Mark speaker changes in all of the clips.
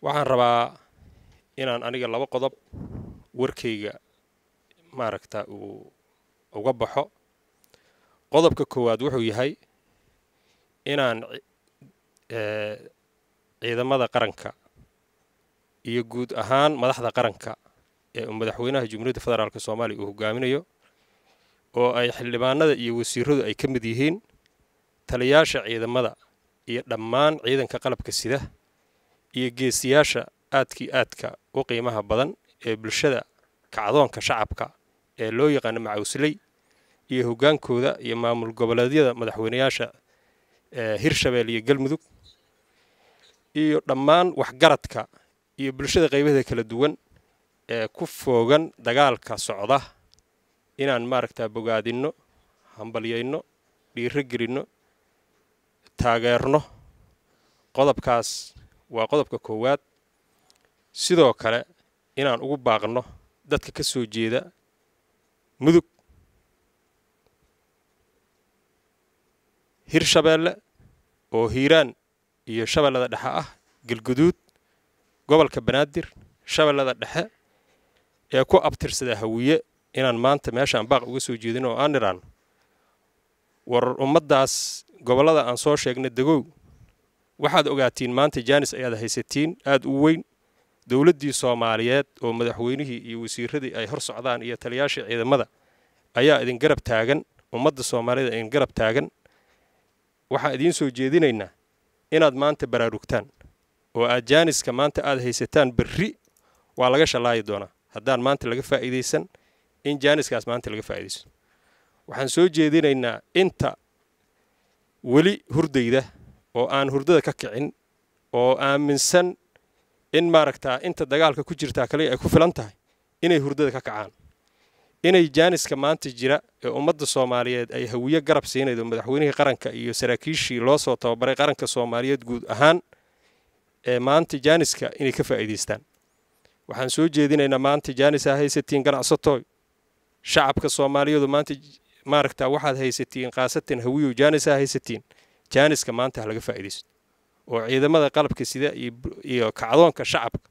Speaker 1: waxaan rabaa inaan aniga laba qodob warkayga maaragta uu uga baxo qodobka koowaad wuxuu yahay inaan ciidamada qaranka iyo guud ahaan madaxda qaranka ee uu madaxweynaha jumhuuriyadda federaalk soomaaliya uu hogaaminayo oo ay xildhibaanada iyo wasiiradu ay ka mid yihiin taliyaasha ciidamada iyo dhammaan ciidanka qalabka sida iyo geesiyaasha aadkii aadka u qiimaha badan ee bulshada kacdoonka shacabka ee loo yaqaano macawsley iyo hoggaankooda iyo maamul goboleedyada madaxweynayaasha eh, hirshabelle iyo galmudug iyo dhammaan waxgaradka iyo bulshada qaybaheeda kala duwan ee ku foogan dagaalka socda inaan maaragtaa bogaadinno hambalyayno dhiiro gelinno taageerno qodobkaas waa qodobka koowaad sidoo kale inaan ugu baaqno dadka ka soo jeeda mudug hir shabeelle oo hiiraan iyo shabeellada dhexe ah galguduud gobolka banaadir shabeellada dhexe ee ku abtirsada hawiye inaan maanta meeshaan baaq uga soo jeedino oo aan nidhaano war ummaddaas gobollada aan soo sheegnay dagow waxaad ogaatiin maanta jaanis ayaad haysatiin aad u weyn dowladdii soomaaliyeed oo madaxweynihii iyo wasiiradii ay hor socdaan iyo taliyaashii ciidamada ayaa idin garab taagan ummadda soomaaliyed idin garab taagan waxaa idiin soo jeedinaynaa inaad maanta baraarugtaan oo aad jaaniska maanta aada haysataan berri waa laga shallaayi doonaa haddaan maanta laga faa'iidaysan in jaaniskaas maanta laga faa'idaysto waxaan soo jeedinaynaa inta weli hurdayda oo aan hurdada ka kicin oo aaminsan in maaragtaa inta dagaalka ku jirtaa kaliya ay ku filan tahay inay hurdada ka kacaan inay jaaniska maanta jira ee ummadda soomaaliyeed ay hawiye garab siinaydo madaxweynihii qaranka iyo saraakiishii loo soo tababaray qaranka soomaaliyeed guud ahaan ee maanta jaaniska inay ka faa'iidaystaan waxaan soo jeedinaynaa maanta jaanisa haysatiin ganacsatooy shacabka soomaaliyeedu maanta maaragtaa waxaad haysatiin khaasatan hawiyow jaanisa haysatiin jaaniska maanta halaga faa'ideysto oo ciidamada qalabka sida iyo kacdoonka shacabka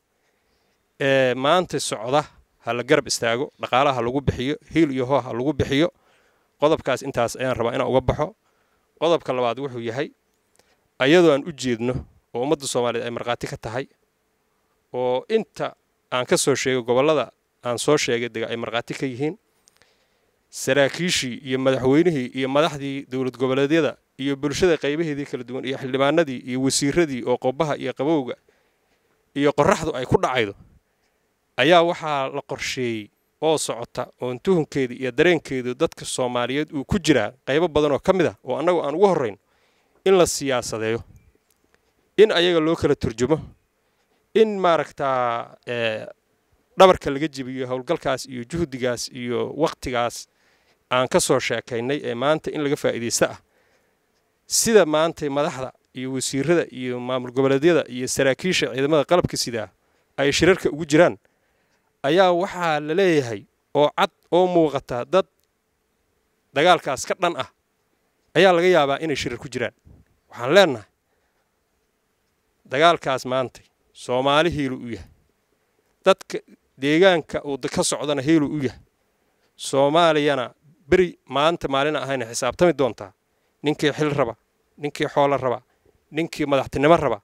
Speaker 1: ee maanta socda ha la garab istaago dhaqaalaha ha lagu bixiyo hiil iyo hoo ha lagu bixiyo qodobkaas intaas ayaan rabaa inaan uga baxo qodobka labaad wuxuu yahay ayadoo aan u jeedno oo ummadda soomaaliyeed ay markhaati ka tahay oo inta aan ka soo sheegay gobollada aan soo sheegay dega ay markhaati ka yihiin saraakiishii iyo madaxweynihii iyo madaxdii dowlad goboleedyada iyo bulshada qaybaheedii kala duwan iyo xildhibaanadii iyo wasiiradii oo qobaha iyo qabowga iyo qoraxdu ay ku dhacaydo ayaa waxaa la qorsheeyey oo socota oon tuhunkeeda iyo dareenkeedu dadka soomaaliyeed uu ku jiraa qaybo badan oo ka mid a ah oo annagu aan ugu horrayn in la siyaasadeeyo in ayaga loo kala turjumo in maaragtaa eh, dhabarka laga jebiyo howlgalkaas iyo juhdigaas iyo waqtigaas aan ka soo sheekaynay ee maanta in laga faa'iidaysta ah sida maantay madaxda iyo wasiirada iyo maamul goboleedyada iyo saraakiisha ciidamada qalabka sidaa ay shirarka ugu jiraan ayaa waxaa la leeyahay oo cad oo muuqata dad dagaalkaas ka dhan ah ayaa laga yaabaa inay shirar ku jiraan waxaan leennahay dagaalkaas maantay soomaali hiilu u yahay dadka deegaanka uu ka socdana hiilu u yahay soomaaliyana beri maanta maalin ahayna xisaabtami doontaa ninkii xil raba ninkii xoolo raba ninkii madaxtinimo raba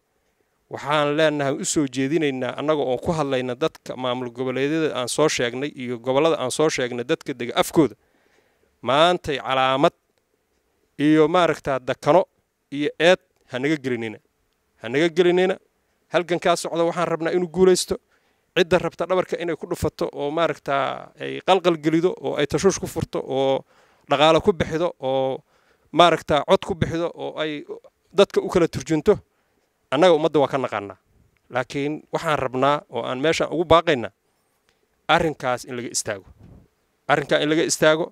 Speaker 1: waxaan leenahay u soo jeedinaynaa annaga oon ku hadlayna dadka maamul goboleedyada aan soo sheegnay iyo gobollada aan soo sheegnay dadka dega afkooda maantay calaamad iyo maaragtaa dakano iyo eed ha naga gelinina hanaga gelinina halgankaa socda waxaan rabnaa inuu guulaysto cidda rabta dhabarka inay ku dhufato oo maaragtaa ay qalqalgelido oo ay tashuush ku furto oo dhaqaalo ku bixido oo maaragtaa cod ku bixido oo ay dadka u kala turjunto annaga ummadda waa ka naqaanaa laakiin waxaan rabnaa oo aan meeshaan ugu baaqaynaa arrinkaas in laga istaago arrinkaa in laga istaago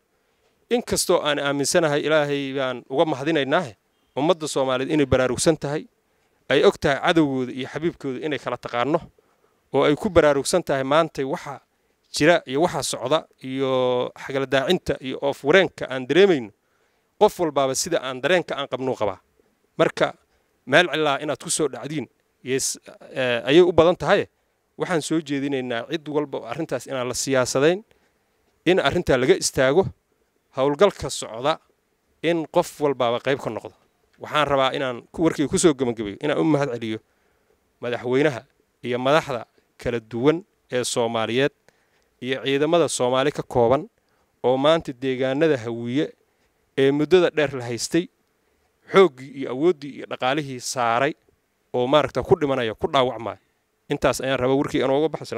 Speaker 1: in kastoo aan aaminsanahay ilaahay baan uga mahadinaynaahe ummadda soomaaliyeed inay baraarugsan tahay ay og tahay cadowgooda iyo xabiibkooda inay kala taqaano oo ay ku baraarugsan tahay maantay waxa jira iyo waxa socda iyo xagala daacinta iyo oofwareenka aan dareemayno qof walbaaba sida aan dareenka aan qabnuu qabaa marka meel cilaa inaad ku soo dhacdiin eh, ayay u badan tahaye waxaan soo jeedinaynaa cid walba oo arrintaas inaan la siyaasadayn in arrintaa laga istaago howlgalka socda in qof walbaaba qayb ka noqdo waxaan rabaa inaan warkayga kusoo gebagabeeyo inaan u mahad celiyo madaxweynaha iyo madaxda kala duwan ee soomaaliyeed iyo ciidamada soomaali ka kooban oo maanta deegaanada hawiye ee muddada dheer la haystay xooggii iyo awooddii iyo dhaqaalihii saaray oo maaragta ku dhimanaya ku dhaawacmaya intaas ayaan rabaa warkii inooga baxo